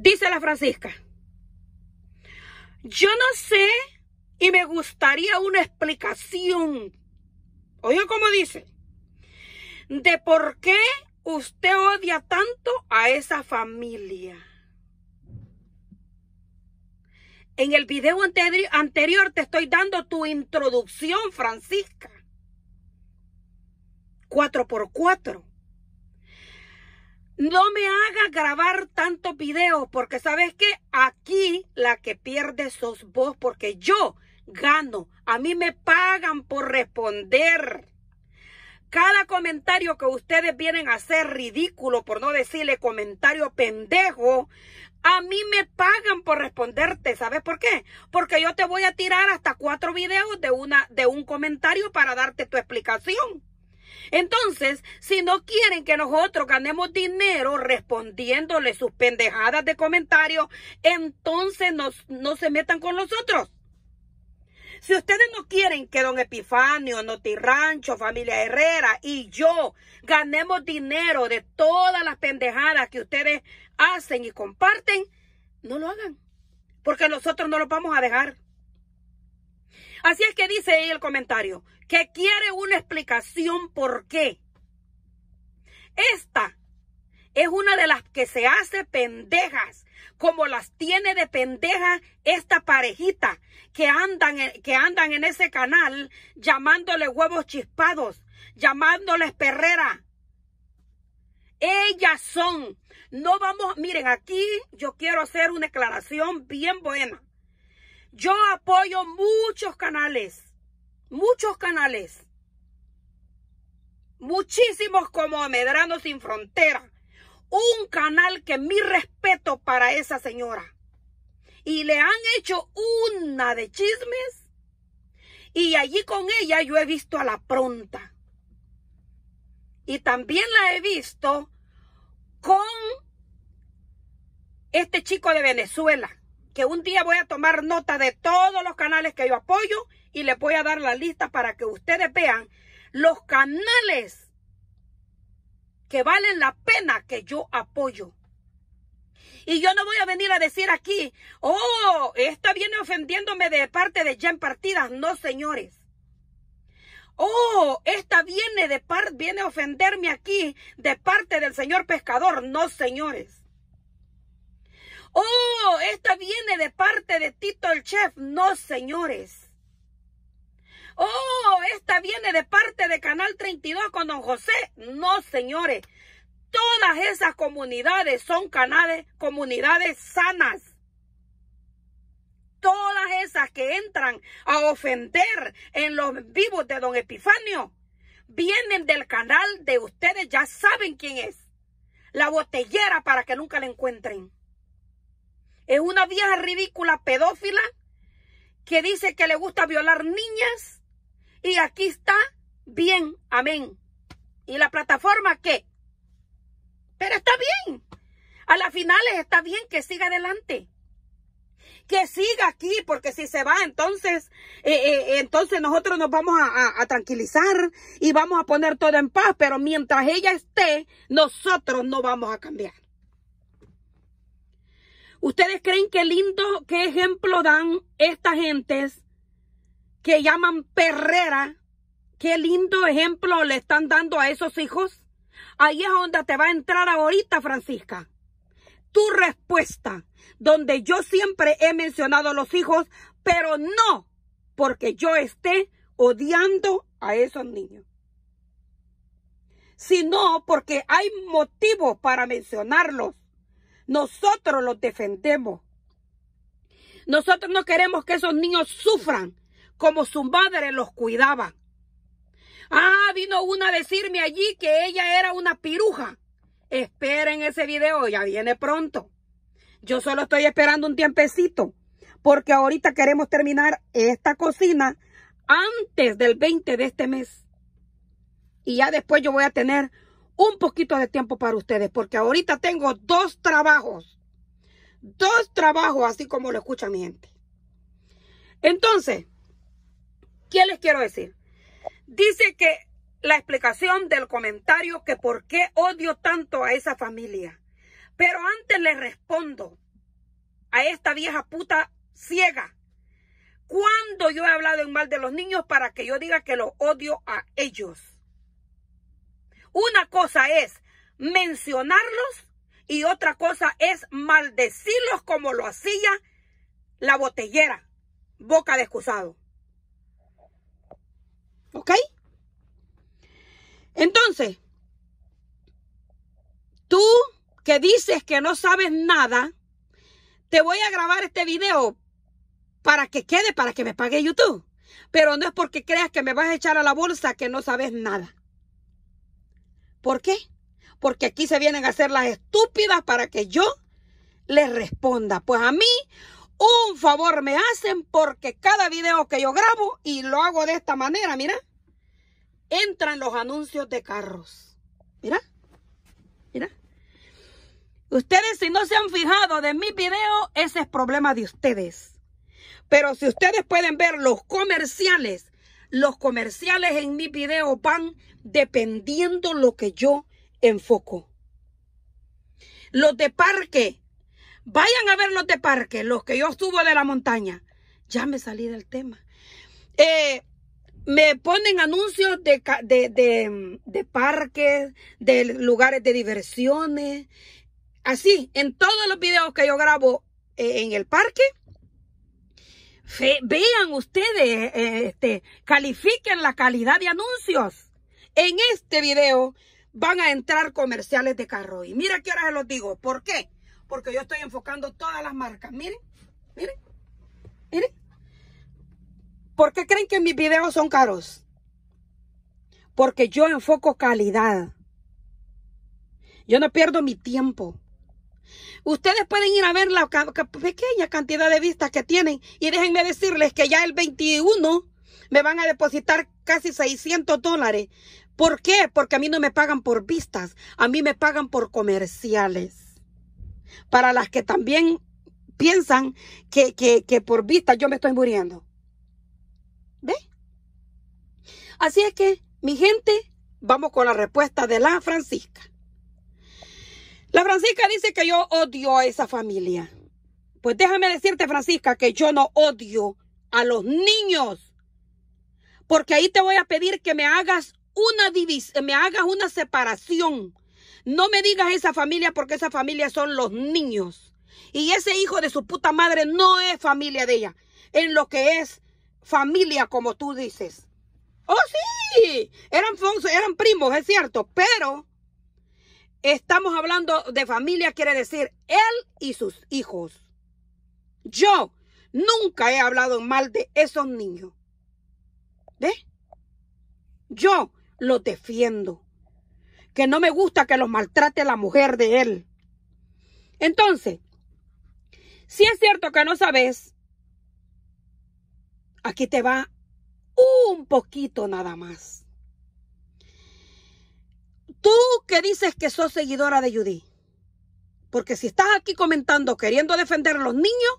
Dice la Francisca. Yo no sé y me gustaría una explicación. oye cómo dice. De por qué usted odia tanto a esa familia. En el video anterior te estoy dando tu introducción, Francisca. Cuatro por cuatro no me haga grabar tantos videos, porque sabes que aquí la que pierde sos vos porque yo gano, a mí me pagan por responder. Cada comentario que ustedes vienen a hacer ridículo, por no decirle comentario pendejo, a mí me pagan por responderte, ¿sabes por qué? Porque yo te voy a tirar hasta cuatro videos de una de un comentario para darte tu explicación. Entonces, si no quieren que nosotros ganemos dinero respondiéndole sus pendejadas de comentarios, entonces no se metan con nosotros. Si ustedes no quieren que don Epifanio, Notirancho, familia Herrera y yo ganemos dinero de todas las pendejadas que ustedes hacen y comparten, no lo hagan. Porque nosotros no lo vamos a dejar. Así es que dice ahí el comentario, que quiere una explicación por qué. Esta es una de las que se hace pendejas, como las tiene de pendeja esta parejita que andan, en, que andan en ese canal llamándole huevos chispados, llamándoles perrera. Ellas son. No vamos, miren, aquí yo quiero hacer una declaración bien buena. Yo apoyo muchos canales, muchos canales, muchísimos como Medrano Sin Frontera. Un canal que mi respeto para esa señora. Y le han hecho una de chismes. Y allí con ella yo he visto a la pronta. Y también la he visto con este chico de Venezuela que un día voy a tomar nota de todos los canales que yo apoyo y les voy a dar la lista para que ustedes vean los canales que valen la pena que yo apoyo. Y yo no voy a venir a decir aquí, oh, esta viene ofendiéndome de parte de Jen Partidas. No, señores. Oh, esta viene de parte, viene a ofenderme aquí de parte del señor pescador. No, señores. Esta viene de parte de Tito el chef. No, señores. Oh, esta viene de parte de Canal 32 con don José. No, señores. Todas esas comunidades son canales, comunidades sanas. Todas esas que entran a ofender en los vivos de don Epifanio vienen del canal de ustedes, ya saben quién es. La botellera para que nunca la encuentren. Es una vieja ridícula pedófila que dice que le gusta violar niñas. Y aquí está, bien, amén. ¿Y la plataforma qué? Pero está bien. A las finales está bien que siga adelante. Que siga aquí, porque si se va, entonces, eh, eh, entonces nosotros nos vamos a tranquilizar y vamos a poner todo en paz. Pero mientras ella esté, nosotros no vamos a cambiar. ¿Ustedes creen que lindo, qué ejemplo dan estas gentes que llaman perrera? ¿Qué lindo ejemplo le están dando a esos hijos? Ahí es donde te va a entrar ahorita, Francisca. Tu respuesta, donde yo siempre he mencionado a los hijos, pero no porque yo esté odiando a esos niños, sino porque hay motivos para mencionarlos nosotros los defendemos. Nosotros no queremos que esos niños sufran como su madre los cuidaba. Ah, vino una a decirme allí que ella era una piruja. Esperen ese video, ya viene pronto. Yo solo estoy esperando un tiempecito, porque ahorita queremos terminar esta cocina antes del 20 de este mes. Y ya después yo voy a tener un poquito de tiempo para ustedes, porque ahorita tengo dos trabajos. Dos trabajos, así como lo escucha mi gente. Entonces, ¿qué les quiero decir? Dice que la explicación del comentario que por qué odio tanto a esa familia. Pero antes le respondo a esta vieja puta ciega. ¿Cuándo yo he hablado en mal de los niños para que yo diga que los odio a ellos? Una cosa es mencionarlos y otra cosa es maldecirlos como lo hacía la botellera, boca de excusado. ¿Ok? Entonces, tú que dices que no sabes nada, te voy a grabar este video para que quede, para que me pague YouTube. Pero no es porque creas que me vas a echar a la bolsa que no sabes nada. ¿Por qué? Porque aquí se vienen a hacer las estúpidas para que yo les responda. Pues a mí un favor me hacen porque cada video que yo grabo y lo hago de esta manera, mira, entran los anuncios de carros. Mira, mira. Ustedes si no se han fijado de mi video, ese es problema de ustedes. Pero si ustedes pueden ver los comerciales los comerciales en mi video van dependiendo lo que yo enfoco. Los de parque, vayan a ver los de parque, los que yo estuvo de la montaña. Ya me salí del tema. Eh, me ponen anuncios de, de, de, parques, de lugares de diversiones. Así, en todos los videos que yo grabo eh, en el parque, vean ustedes califiquen la calidad de anuncios. En este video van a entrar comerciales de carro. Y mira que ahora se los digo. ¿Por qué? Porque yo estoy enfocando todas las marcas. Miren, miren, miren. ¿Por qué creen que mis videos son caros? Porque yo enfoco calidad. Yo no pierdo mi tiempo. Ustedes pueden ir a ver la pequeña cantidad de vistas que tienen y déjenme decirles que ya el 21 me van a depositar casi 600 dólares. ¿Por qué? Porque a mí no me pagan por vistas, a mí me pagan por comerciales. Para las que también piensan que, que, que por vistas yo me estoy muriendo. ¿Ve? Así es que, mi gente, vamos con la respuesta de la Francisca. La Francisca dice que yo odio a esa familia. Pues déjame decirte, Francisca, que yo no odio a los niños porque ahí te voy a pedir que me hagas una me hagas una separación. No me digas esa familia porque esa familia son los niños. Y ese hijo de su puta madre no es familia de ella, en lo que es familia como tú dices. Oh, sí, eran, eran primos, es cierto, pero estamos hablando de familia, quiere decir él y sus hijos. Yo nunca he hablado mal de esos niños. ¿Ve? ¿Eh? Yo lo defiendo. Que no me gusta que los maltrate la mujer de él. Entonces, si es cierto que no sabes, aquí te va un poquito nada más. Tú que dices que sos seguidora de Judy, porque si estás aquí comentando queriendo defender a los niños,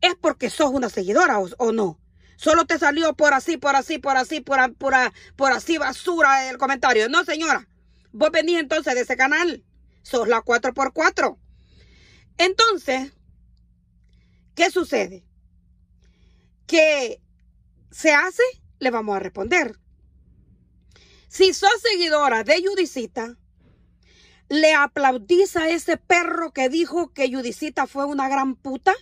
es porque sos una seguidora o no. Solo te salió por así, por así, por así, por, por, así basura el comentario. No, señora. Vos venís entonces de ese canal. Sos la 4x4. Entonces, ¿qué sucede? ¿Qué se hace, le vamos a responder. Si sos seguidora de Judicita, le aplaudiza a ese perro que dijo que Judicita fue una gran puta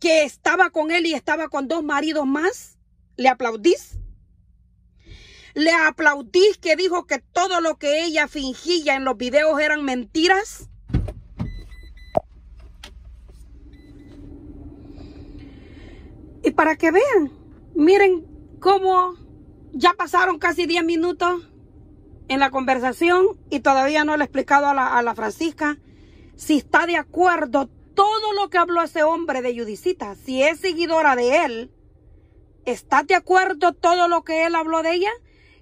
que estaba con él y estaba con dos maridos más? ¿Le aplaudís? ¿Le aplaudís que dijo que todo lo que ella fingía en los videos eran mentiras? Y para que vean, miren cómo ya pasaron casi 10 minutos en la conversación y todavía no le he explicado a la, a la Francisca si está de acuerdo todo lo que habló ese hombre de Judicita, si es seguidora de él, ¿está de acuerdo todo lo que él habló de ella?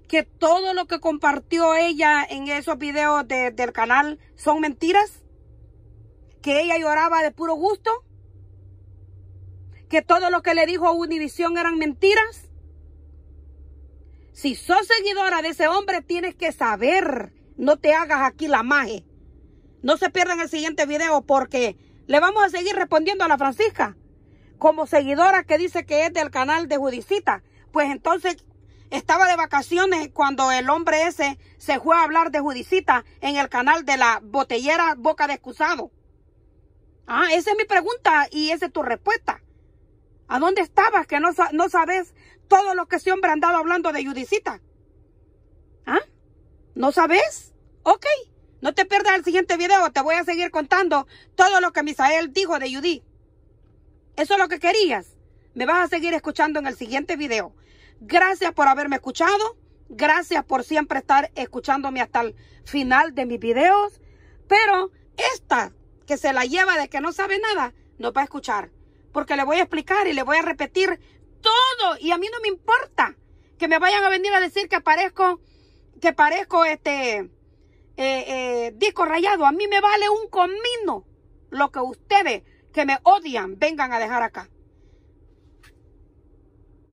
Que todo lo que compartió ella en esos videos del canal son mentiras? Que ella lloraba de puro gusto? Que todo lo que le dijo a Univisión eran mentiras? Si sos seguidora de ese hombre, tienes que saber. No te hagas aquí la magia. No se pierdan el siguiente video porque le vamos a seguir respondiendo a la Francisca como seguidora que dice que es del canal de Judicita. Pues entonces estaba de vacaciones cuando el hombre ese se fue a hablar de Judicita en el canal de la botellera Boca de Excusado. Ah, esa es mi pregunta y esa es tu respuesta. ¿A dónde estabas que no, no sabes todo lo que ese hombre ha andado hablando de Judicita? ¿Ah? ¿No sabes? Ok. No te pierdas el siguiente video, te voy a seguir contando todo lo que Misael dijo de Yudí. ¿Eso es lo que querías? Me vas a seguir escuchando en el siguiente video. Gracias por haberme escuchado. Gracias por siempre estar escuchándome hasta el final de mis videos. Pero esta que se la lleva de que no sabe nada, no va a escuchar. Porque le voy a explicar y le voy a repetir todo. Y a mí no me importa que me vayan a venir a decir que parezco, que parezco este, eh, eh, disco rayado. A mí me vale un comino lo que ustedes que me odian vengan a dejar acá.